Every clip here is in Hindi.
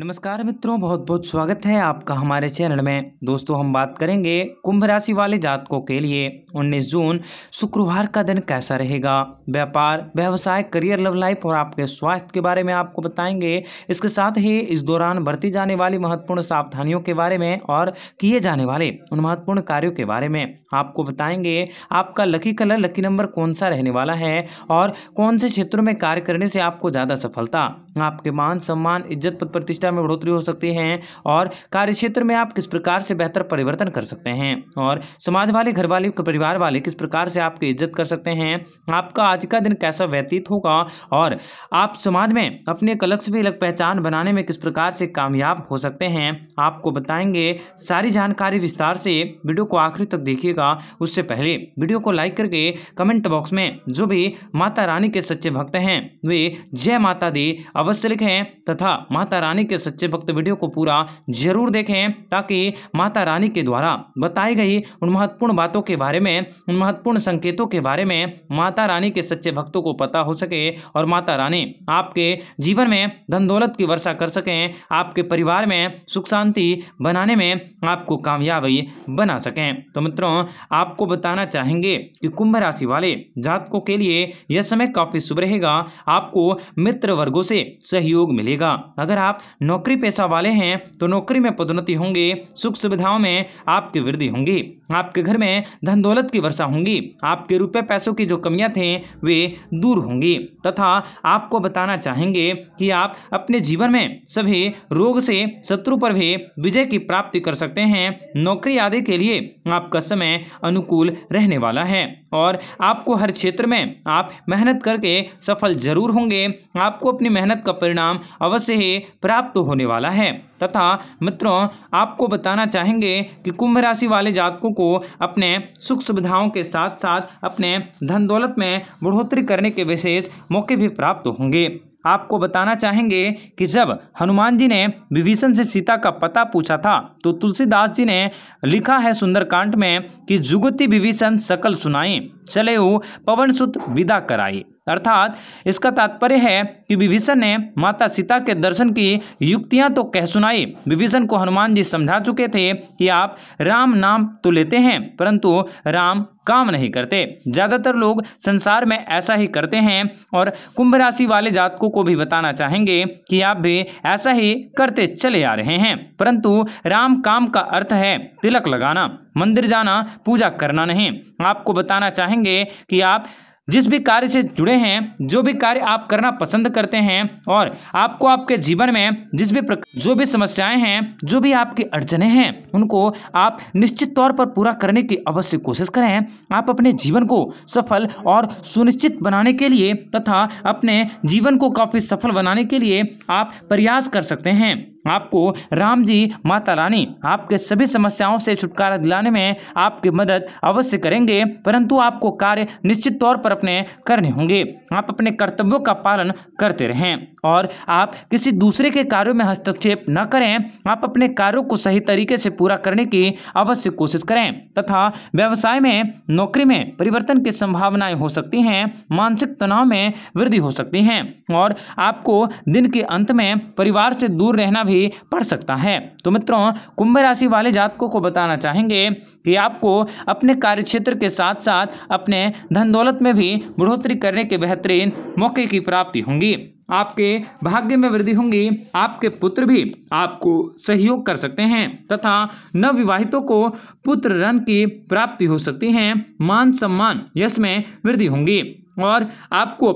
नमस्कार मित्रों बहुत बहुत स्वागत है आपका हमारे चैनल में दोस्तों हम बात करेंगे कुंभ राशि वाले जातकों के लिए 19 जून शुक्रवार का दिन कैसा रहेगा व्यापार व्यवसाय करियर लव लाइफ और आपके स्वास्थ्य के बारे में आपको बताएंगे इसके साथ ही इस दौरान बरती जाने वाली महत्वपूर्ण सावधानियों के बारे में और किए जाने वाले उन महत्वपूर्ण कार्यों के बारे में आपको बताएंगे आपका लकी कलर लकी नंबर कौन सा रहने वाला है और कौन से क्षेत्रों में कार्य करने से आपको ज़्यादा सफलता आपके मान सम्मान इज्जत प्रतिष्ठा दक्षता में बढ़ोतरी हो सकती है और कार्य क्षेत्र में आप किस प्रकार से बेहतर परिवर्तन कर सकते हैं और समाज वाले घर वाले परिवार वाले किस प्रकार से आपकी इज्जत कर सकते हैं आपका आज का दिन कैसा व्यतीत होगा और आप समाज में अपने एक अलग से अलग पहचान बनाने में किस प्रकार से कामयाब हो सकते हैं आपको बताएंगे सारी जानकारी विस्तार से वीडियो को आखिरी तक देखिएगा उससे पहले वीडियो को लाइक करके कमेंट बॉक्स में जो भी माता रानी के सच्चे भक्त हैं वे जय माता दी अवश्य लिखें तथा माता रानी के के सच्चे भक्त वीडियो को पूरा जरूर देखें ताकि माता रानी के द्वारा बताई गई उन महत्वपूर्ण बातों के बारे में उन महत्वपूर्ण संकेतों के बारे में माता रानी के सच्चे भक्तों को पता हो सके और माता रानी आपके जीवन में धन दौलत की वर्षा कर सकें आपके परिवार में सुख शांति बनाने में आपको कामयाबी बना सकें तो मित्रों आपको बताना चाहेंगे कि कुंभ राशि वाले जातकों के लिए यह समय काफ़ी शुभ रहेगा आपको मित्र वर्गों से सहयोग मिलेगा अगर आप नौकरी पेशा वाले हैं तो नौकरी में पदोन्नति होंगी सुख सुविधाओं में आपकी वृद्धि होंगी आपके घर में धन दौलत की वर्षा होंगी आपके रुपये पैसों की जो कमियां थी वे दूर होंगी तथा आपको बताना चाहेंगे कि आप अपने जीवन में सभी रोग से शत्रु पर भी विजय की प्राप्ति कर सकते हैं नौकरी आदि के लिए आपका समय अनुकूल रहने वाला है और आपको हर क्षेत्र में आप मेहनत करके सफल जरूर होंगे आपको अपनी मेहनत का परिणाम अवश्य ही प्राप्त होने वाला है तथा मित्रों आपको बताना चाहेंगे कि कुंभ राशि वाले जातकों को अपने सुख सुविधाओं के साथ साथ अपने धन दौलत में बढ़ोतरी करने के विशेष मौके भी प्राप्त होंगे आपको बताना चाहेंगे कि जब हनुमान जी ने विभीषण से सीता का पता पूछा था तो तुलसीदास जी ने लिखा है सुंदरकांड में कि जुगति विभीषण सकल सुनाई चले हो पवन सुत विदा कराई अर्थात इसका तात्पर्य है कि विभीषण ने माता सीता के दर्शन की युक्तियां तो कह सुनाई विभीषण को हनुमान जी समझा चुके थे कि आप राम नाम तो लेते हैं परंतु राम काम नहीं करते ज़्यादातर लोग संसार में ऐसा ही करते हैं और कुंभ राशि वाले जातकों को भी बताना चाहेंगे कि आप भी ऐसा ही करते चले आ रहे हैं परंतु राम काम का अर्थ है तिलक लगाना मंदिर जाना पूजा करना नहीं आपको बताना चाहेंगे कि आप जिस भी कार्य से जुड़े हैं जो भी कार्य आप करना पसंद करते हैं और आपको आपके जीवन में जिस भी जो भी समस्याएं हैं जो भी आपकी अड़चने हैं उनको आप निश्चित तौर पर पूरा करने की अवश्य कोशिश करें आप अपने जीवन को सफल और सुनिश्चित बनाने के लिए तथा अपने जीवन को काफ़ी सफल बनाने के लिए आप प्रयास कर सकते हैं आपको राम जी माता रानी आपके सभी समस्याओं से छुटकारा दिलाने में आपकी मदद अवश्य करेंगे परंतु आपको कार्य निश्चित तौर पर अपने करने होंगे आप अपने कर्तव्यों का पालन करते रहें और आप किसी दूसरे के कार्यों में हस्तक्षेप न करें आप अपने कार्यों को सही तरीके से पूरा करने की अवश्य कोशिश करें तथा व्यवसाय में नौकरी में परिवर्तन की संभावनाएं हो सकती हैं मानसिक तनाव में वृद्धि हो सकती है और आपको दिन के अंत में परिवार से दूर रहना भी पड़ सकता है तो मित्रों कुंभ राशि वाले जातकों को बताना चाहेंगे कि आपको अपने कार्य क्षेत्र के साथ साथ अपने धन दौलत में भी बढ़ोतरी करने के बेहतरीन मौके की प्राप्ति होंगी आपके भाग्य में वृद्धि होंगी आपके पुत्र भी आपको सहयोग कर सकते हैं तथा नवविवाहितों को पुत्र रन की प्राप्ति हो सकती है मान सम्मान यश में वृद्धि होंगी और आपको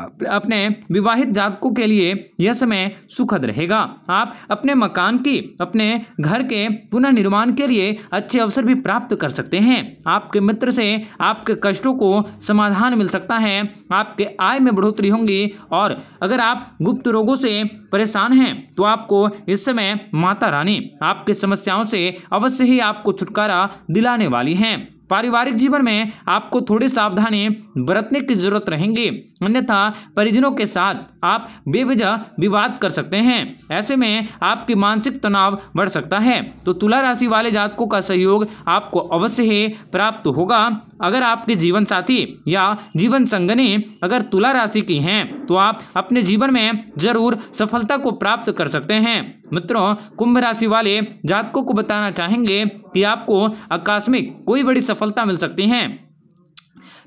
अपने विवाहित जातकों के लिए यह समय सुखद रहेगा आप अपने मकान की अपने घर के पुनर्निर्माण के लिए अच्छे अवसर भी प्राप्त कर सकते हैं आपके मित्र से आपके कष्टों को समाधान मिल सकता है आपके आय में बढ़ोतरी होगी और अगर आप गुप्त रोगों से परेशान हैं तो आपको इस समय माता रानी आपकी समस्याओं से अवश्य ही आपको छुटकारा दिलाने वाली हैं पारिवारिक जीवन में आपको थोड़ी सावधानी बरतने की जरूरत रहेंगी अन्यथा परिजनों के साथ आप बेवजह विवाद कर सकते हैं ऐसे में आपकी मानसिक तनाव बढ़ सकता है तो तुला राशि वाले जातकों का सहयोग आपको अवश्य ही प्राप्त होगा अगर आपके जीवन साथी या जीवन संगनी अगर तुला राशि की हैं तो आप अपने जीवन में जरूर सफलता को प्राप्त कर सकते हैं मित्रों कुंभ राशि वाले जातकों को बताना चाहेंगे कि आपको आकस्मिक कोई बड़ी सफलता मिल सकती है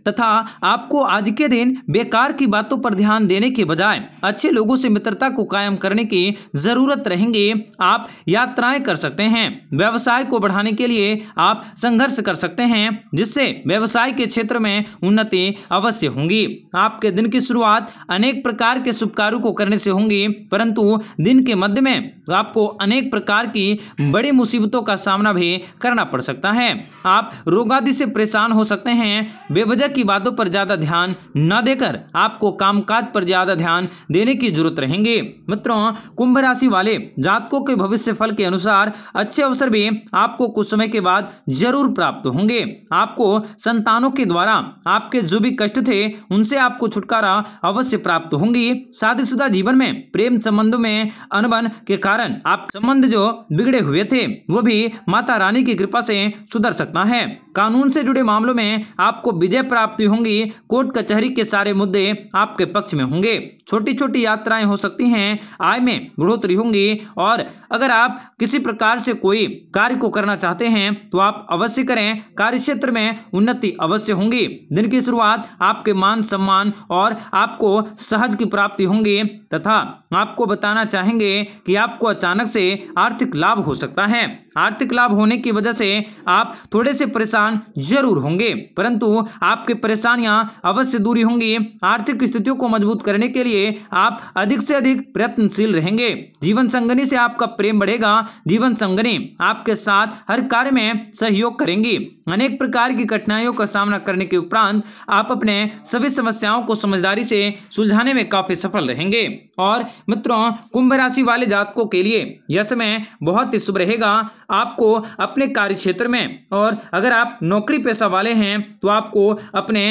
तथा आपको आज के दिन बेकार की बातों पर ध्यान देने के बजाय अच्छे लोगों से मित्रता को कायम करने की ज़रूरत रहेंगी आप यात्राएं कर सकते हैं व्यवसाय को बढ़ाने के लिए आप संघर्ष कर सकते हैं जिससे व्यवसाय के क्षेत्र में उन्नति अवश्य होंगी आपके दिन की शुरुआत अनेक प्रकार के शुभ कार्यों को करने से होंगी परंतु दिन के मध्य में आपको अनेक प्रकार की बड़ी मुसीबतों का सामना भी करना पड़ सकता है आप रोगादि से परेशान हो सकते हैं बेवजह की बातों पर ज़्यादा ध्यान न देकर आपको कामकाज पर ज़्यादा ध्यान देने की जरूरत रहेंगे मित्रों कुंभ राशि वाले जातकों के भविष्य फल के अनुसार अच्छे अवसर भी आपको कुछ समय के बाद जरूर प्राप्त होंगे आपको संतानों के द्वारा आपके जो भी कष्ट थे उनसे आपको छुटकारा अवश्य प्राप्त होंगी शादीशुदा जीवन में प्रेम संबंध में अनबन के कारण आप संबंध जो बिगड़े हुए थे वो भी माता रानी की कृपा से सुधर सकता है कानून से जुड़े मामलों में आपको विजय प्राप्त प्राप्ति होंगी कोर्ट कचहरी के सारे मुद्दे आपके पक्ष में होंगे छोटी छोटी यात्राएं हो सकती हैं आय में बढ़ोतरी होंगी और अगर आप किसी प्रकार से कोई कार्य को करना चाहते हैं तो आप अवश्य करें कार्य क्षेत्र में उन्नति अवश्य होंगी दिन की शुरुआत आपके मान सम्मान और आपको सहज की प्राप्ति होंगी तथा आपको बताना चाहेंगे कि आपको अचानक से आर्थिक लाभ हो सकता है आर्थिक लाभ होने की वजह से आप थोड़े से परेशान जरूर होंगे परंतु आपके भी परेशानियां अवश्य दूरी होंगी आर्थिक स्थितियों को मजबूत करने के लिए आप अधिक से अधिक प्रयत्नशील रहेंगे जीवन संगनी से आपका प्रेम बढ़ेगा जीवन संगनी आपके साथ हर कार्य में सहयोग करेंगी अनेक प्रकार की कठिनाइयों का सामना करने के उपरांत आप अपने सभी समस्याओं को समझदारी से सुलझाने में काफी सफल रहेंगे और मित्रों कुंभ राशि वाले जातकों के लिए यह समय बहुत ही शुभ रहेगा आपको अपने कार्य क्षेत्र में और अगर आप नौकरी पेशा वाले हैं तो आपको अपने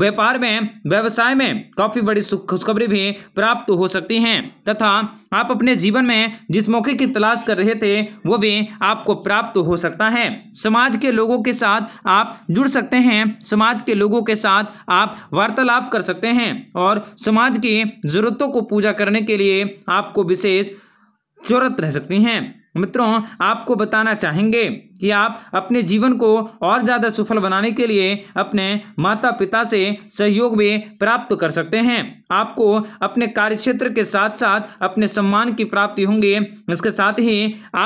व्यापार में व्यवसाय में काफी बड़ी खुशखबरी भी प्राप्त हो सकती हैं तथा आप अपने जीवन में जिस मौके की तलाश कर रहे थे वो भी आपको प्राप्त हो सकता है समाज के लोगों के साथ आप जुड़ सकते हैं समाज के लोगों के साथ आप वार्तालाप कर सकते हैं और समाज की जरूरतों को पूजा करने के लिए आपको विशेष जरूरत रह सकती हैं मित्रों आपको बताना चाहेंगे कि आप अपने जीवन को और ज़्यादा सफल बनाने के लिए अपने माता पिता से सहयोग भी प्राप्त कर सकते हैं आपको अपने कार्यक्षेत्र के साथ साथ अपने सम्मान की प्राप्ति होंगी इसके साथ ही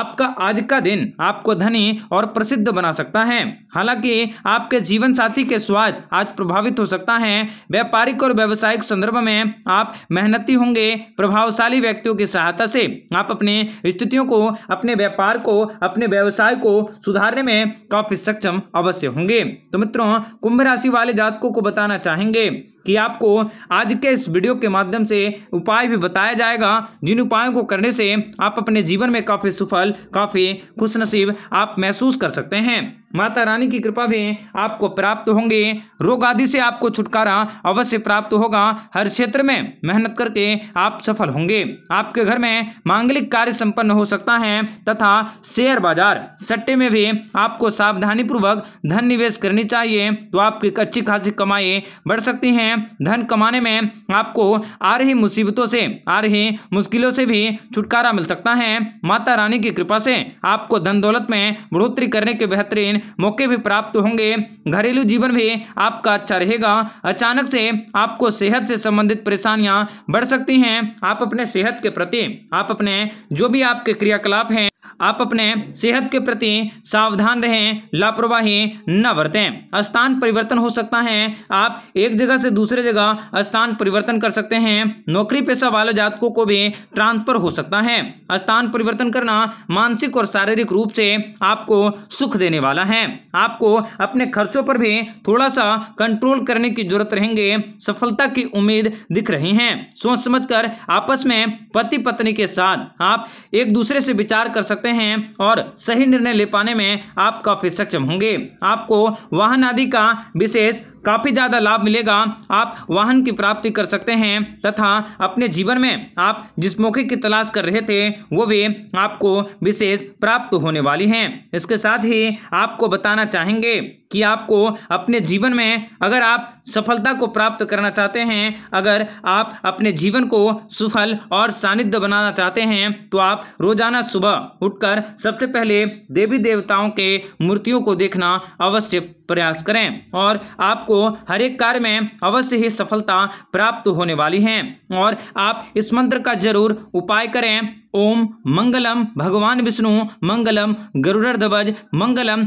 आपका आज का दिन आपको धनी और प्रसिद्ध बना सकता है हालांकि आपके जीवन साथी के स्वास्थ्य आज प्रभावित हो सकता है व्यापारिक और व्यवसायिक संदर्भ में आप मेहनती होंगे प्रभावशाली व्यक्तियों की सहायता से आप अपने स्थितियों को अपने व्यापार को अपने व्यवसाय को सुधारने में काफी सक्षम अवश्य होंगे तो मित्रों कुंभ राशि वाले जातकों को बताना चाहेंगे कि आपको आज के इस वीडियो के माध्यम से उपाय भी बताया जाएगा जिन उपायों को करने से आप अपने जीवन में काफी सफल काफी खुशनसीब आप महसूस कर सकते हैं माता रानी की कृपा भी आपको प्राप्त होंगे रोग आदि से आपको छुटकारा अवश्य प्राप्त होगा हर क्षेत्र में मेहनत करके आप सफल होंगे आपके घर में मांगलिक कार्य संपन्न हो सकता है तथा शेयर बाजार सट्टे में भी आपको सावधानी पूर्वक धन निवेश करनी चाहिए तो आपकी अच्छी खासी कमाई बढ़ सकती है धन कमाने में आपको आ रही मुसीबतों से आ रही मुश्किलों से भी छुटकारा मिल सकता है माता रानी की कृपा से आपको धन दौलत में बढ़ोतरी करने के बेहतरीन मौके भी प्राप्त होंगे घरेलू जीवन भी आपका अच्छा रहेगा अचानक से आपको सेहत से संबंधित परेशानियां बढ़ सकती हैं आप अपने सेहत के प्रति आप अपने जो भी आपके क्रियाकलाप हैं आप अपने सेहत के प्रति सावधान रहें लापरवाही न बरतें स्थान परिवर्तन हो सकता है आप एक जगह से दूसरे जगह स्थान परिवर्तन कर सकते हैं नौकरी पेशा वाले जातकों को भी ट्रांसफर हो सकता है स्थान परिवर्तन करना मानसिक और शारीरिक रूप से आपको सुख देने वाला है आपको अपने खर्चों पर भी थोड़ा सा कंट्रोल करने की जरूरत रहेंगे सफलता की उम्मीद दिख रही है सोच समझ कर आपस में पति पत्नी के साथ आप एक दूसरे से विचार कर सकते सकते हैं और सही निर्णय ले पाने में आप काफ़ी सक्षम होंगे आपको वाहन आदि का विशेष काफ़ी ज़्यादा लाभ मिलेगा आप वाहन की प्राप्ति कर सकते हैं तथा अपने जीवन में आप जिस मौके की तलाश कर रहे थे वो भी आपको विशेष प्राप्त होने वाली हैं इसके साथ ही आपको बताना चाहेंगे कि आपको अपने जीवन में अगर आप सफलता को प्राप्त करना चाहते हैं अगर आप अपने जीवन को सुफल और सानिध्य बनाना चाहते हैं तो आप रोजाना सुबह उठकर सबसे पहले देवी देवताओं के मूर्तियों को देखना अवश्य प्रयास करें और आपको हर एक कार्य में अवश्य ही सफलता प्राप्त होने वाली है और आप इस मंत्र का जरूर उपाय करें ओम मंगलम भगवान विष्णु मंगलम गरुड़ध्वज मंगलम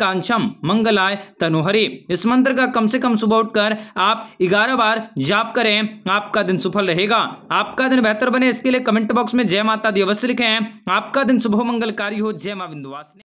कांक्षम मंगलाय तनुहरी इस मंत्र का कम से कम सुबह उठकर आप 11 बार जाप करें आपका दिन सफल रहेगा आपका दिन बेहतर बने इसके लिए कमेंट बॉक्स में जय माता दी अवश्य लिखें आपका दिन शुभ मंगलकारी हो जय माँ बिंदुवास